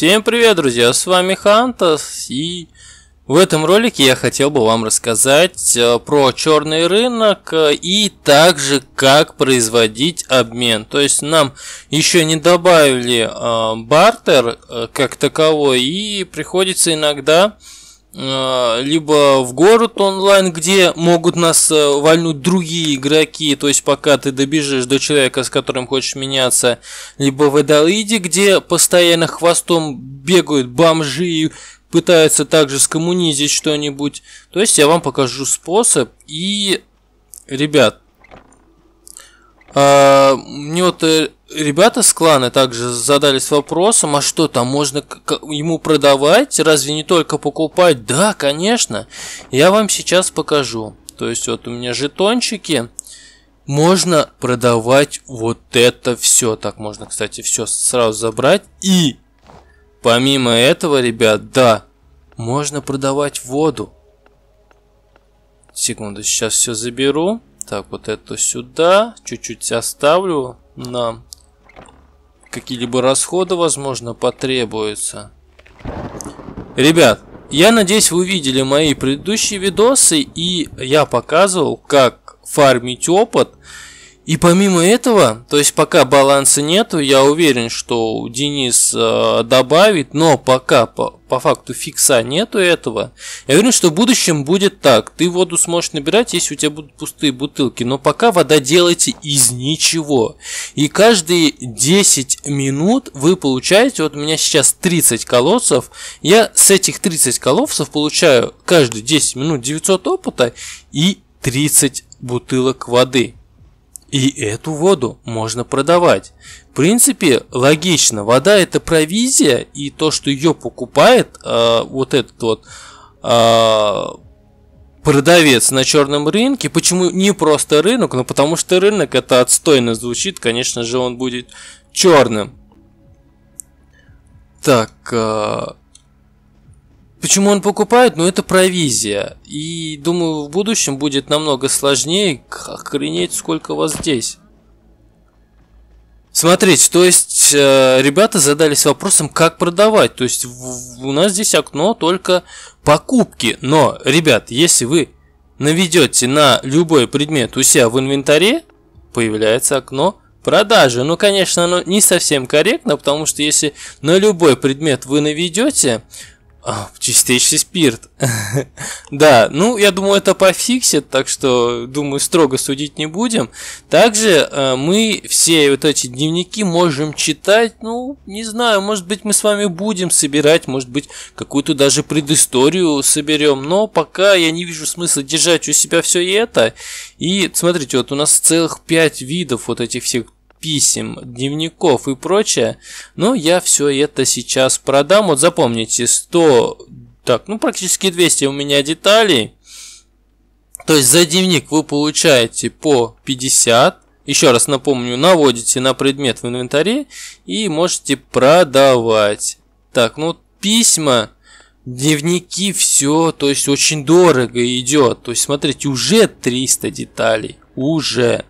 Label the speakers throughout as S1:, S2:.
S1: Всем привет, друзья, с вами Хантас, и в этом ролике я хотел бы вам рассказать э, про черный рынок э, и также как производить обмен. То есть нам еще не добавили э, бартер как таковой, и приходится иногда Э, либо в город онлайн, где могут нас э, вальнуть другие игроки, то есть пока ты добежишь до человека, с которым хочешь меняться, либо в Эдалиде, где постоянно хвостом бегают бомжи и пытаются также скоммунизить что-нибудь. То есть я вам покажу способ и, ребят, а, мне вот э, Ребята с клана также задались вопросом, а что там можно ему продавать, разве не только покупать? Да, конечно, я вам сейчас покажу. То есть вот у меня жетончики, можно продавать вот это все. Так можно, кстати, все сразу забрать. И помимо этого, ребят, да, можно продавать воду. Секунду, сейчас все заберу. Так, вот это сюда. Чуть-чуть оставлю на какие-либо расходы, возможно, потребуются. Ребят, я надеюсь, вы видели мои предыдущие видосы, и я показывал, как фармить опыт – и помимо этого, то есть пока баланса нету, я уверен, что Денис э, добавит, но пока по, по факту фикса нету этого, я уверен, что в будущем будет так. Ты воду сможешь набирать, если у тебя будут пустые бутылки, но пока вода делайте из ничего. И каждые 10 минут вы получаете, вот у меня сейчас 30 колодцев, я с этих 30 колодцев получаю каждые 10 минут 900 опыта и 30 бутылок воды. И эту воду можно продавать. В принципе, логично. Вода это провизия, и то, что ее покупает э, вот этот вот э, продавец на черном рынке, почему не просто рынок, но потому что рынок это отстойно звучит, конечно же, он будет черным. Так, э, Почему он покупает? Ну, это провизия. И думаю, в будущем будет намного сложнее охренеть, сколько вас здесь. Смотрите, то есть э, ребята задались вопросом, как продавать. То есть в, у нас здесь окно только покупки. Но, ребят, если вы наведете на любой предмет у себя в инвентаре, появляется окно продажи. Ну, конечно, оно не совсем корректно, потому что если на любой предмет вы наведете, а, чистейший спирт. да, ну, я думаю, это пофиксит, так что, думаю, строго судить не будем. Также э, мы все вот эти дневники можем читать, ну, не знаю, может быть, мы с вами будем собирать, может быть, какую-то даже предысторию соберем, но пока я не вижу смысла держать у себя все это. И, смотрите, вот у нас целых пять видов вот этих всех писем, дневников и прочее. Но я все это сейчас продам. Вот запомните, 100, так, ну практически 200 у меня деталей. То есть за дневник вы получаете по 50. Еще раз напомню, наводите на предмет в инвентаре и можете продавать. Так, ну письма, дневники, все, то есть очень дорого идет. То есть смотрите, уже 300 деталей, уже.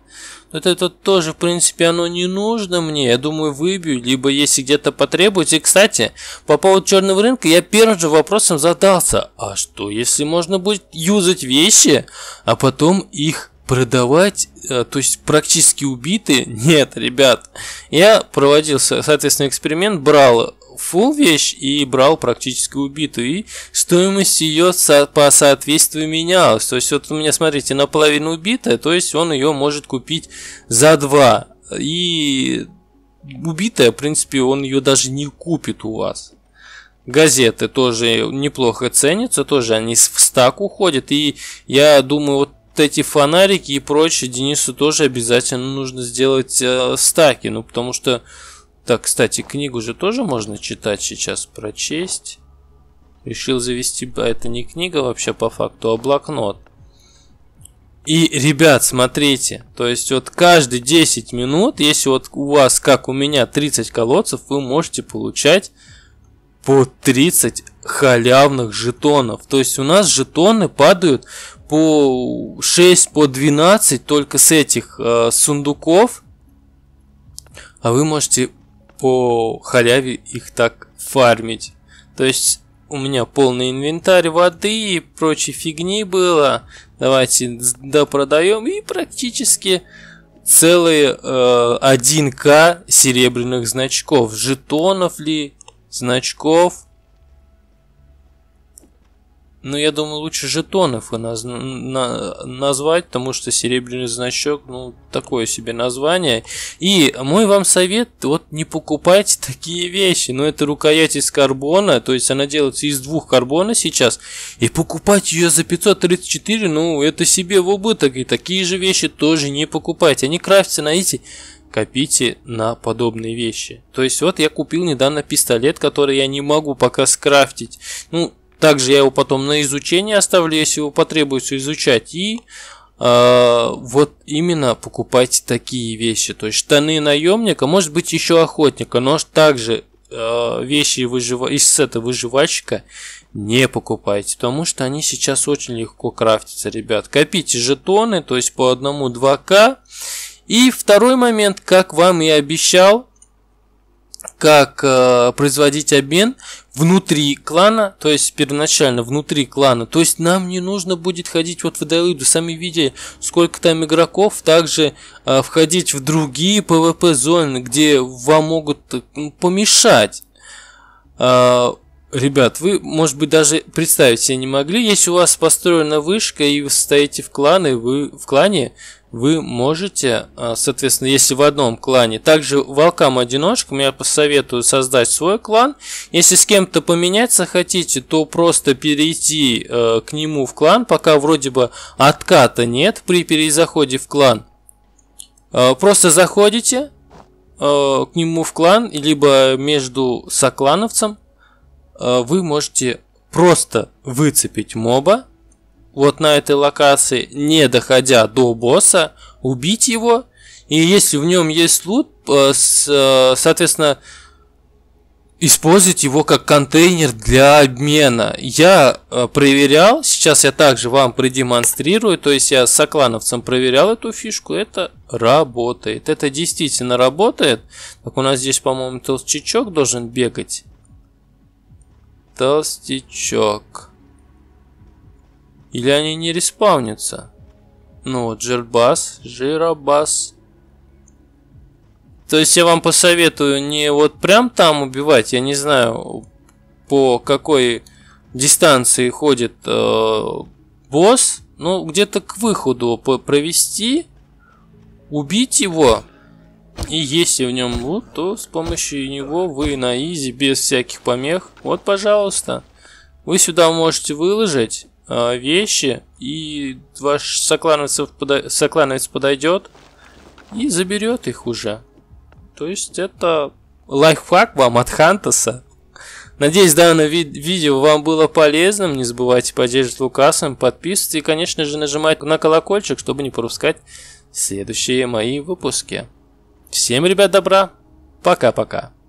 S1: Вот это тоже, в принципе, оно не нужно мне. Я думаю, выбью, либо если где-то потребуется. И, кстати, по поводу черного рынка, я первым же вопросом задался. А что, если можно будет юзать вещи, а потом их продавать, э, то есть практически убитые? Нет, ребят. Я проводил, соответственно, эксперимент, брал фул вещь и брал практически убитую. И стоимость ее со по соответствию менялась. То есть вот у меня, смотрите, наполовину убитая, то есть он ее может купить за 2. И убитая, в принципе, он ее даже не купит у вас. Газеты тоже неплохо ценятся, тоже они в стак уходят. И я думаю, вот эти фонарики и прочее Денису тоже обязательно нужно сделать э, стаки, ну потому что так, кстати, книгу же тоже можно читать сейчас, прочесть. Решил завести... А это не книга вообще по факту, а блокнот. И, ребят, смотрите, то есть вот каждые 10 минут, если вот у вас, как у меня, 30 колодцев, вы можете получать по 30 халявных жетонов. То есть у нас жетоны падают по 6, по 12 только с этих э, сундуков. А вы можете по халяве их так фармить. То есть у меня полный инвентарь воды и прочей фигни было. Давайте допродаем и практически целые э, 1к серебряных значков. Жетонов ли, значков. Ну, я думаю, лучше жетонов и наз... на... назвать, потому что серебряный значок, ну, такое себе название. И мой вам совет, вот не покупайте такие вещи. Но ну, это рукоять из карбона, то есть она делается из двух карбона сейчас. И покупать ее за 534, ну, это себе в убыток. И такие же вещи тоже не покупайте. Они крафтятся на копите на подобные вещи. То есть вот я купил недавно пистолет, который я не могу пока скрафтить. Ну, также я его потом на изучение оставлю, если его потребуется изучать. И э, вот именно покупать такие вещи. То есть штаны наемника, может быть еще охотника, но также э, вещи выжива... из сета выживальщика не покупайте, потому что они сейчас очень легко крафтятся, ребят. Копите жетоны, то есть по одному 2К. И второй момент, как вам и обещал, как э, производить обмен внутри клана, то есть первоначально внутри клана. То есть нам не нужно будет ходить вот в Дайлиду, сами видели, сколько там игроков, также э, входить в другие PvP зоны, где вам могут ну, помешать. Э, ребят, вы, может быть, даже представить себе не могли, если у вас построена вышка и вы стоите в клане, вы в клане, вы можете, э, соответственно, если в одном клане, также волкам-одиночкам я посоветую создать свой клан. Если с кем-то поменяться хотите, то просто перейти э, к нему в клан, пока вроде бы отката нет при перезаходе в клан. Э, просто заходите к нему в клан, либо между соклановцем, вы можете просто выцепить моба, вот на этой локации, не доходя до босса, убить его. И если в нем есть лут, э, э, соответственно, использовать его как контейнер для обмена. Я э, проверял, сейчас я также вам продемонстрирую, то есть я с оклановцем проверял эту фишку, это работает. Это действительно работает. Так у нас здесь, по-моему, толстячок должен бегать. Толстячок. Или они не респавнятся? Ну вот, жирбас, жирабас. То есть я вам посоветую не вот прям там убивать, я не знаю, по какой дистанции ходит э, босс, ну где-то к выходу провести, убить его, и если в нем лут, то с помощью него вы на изи, без всяких помех. Вот, пожалуйста. Вы сюда можете выложить Э, вещи, и ваш соклановец, подо... соклановец подойдет и заберет их уже. То есть это лайфхак вам от Хантаса. Надеюсь, данное ви видео вам было полезным. Не забывайте поддерживать Лукасом, подписывайтесь и, конечно же, нажимать на колокольчик, чтобы не пропускать следующие мои выпуски. Всем, ребят, добра. Пока-пока.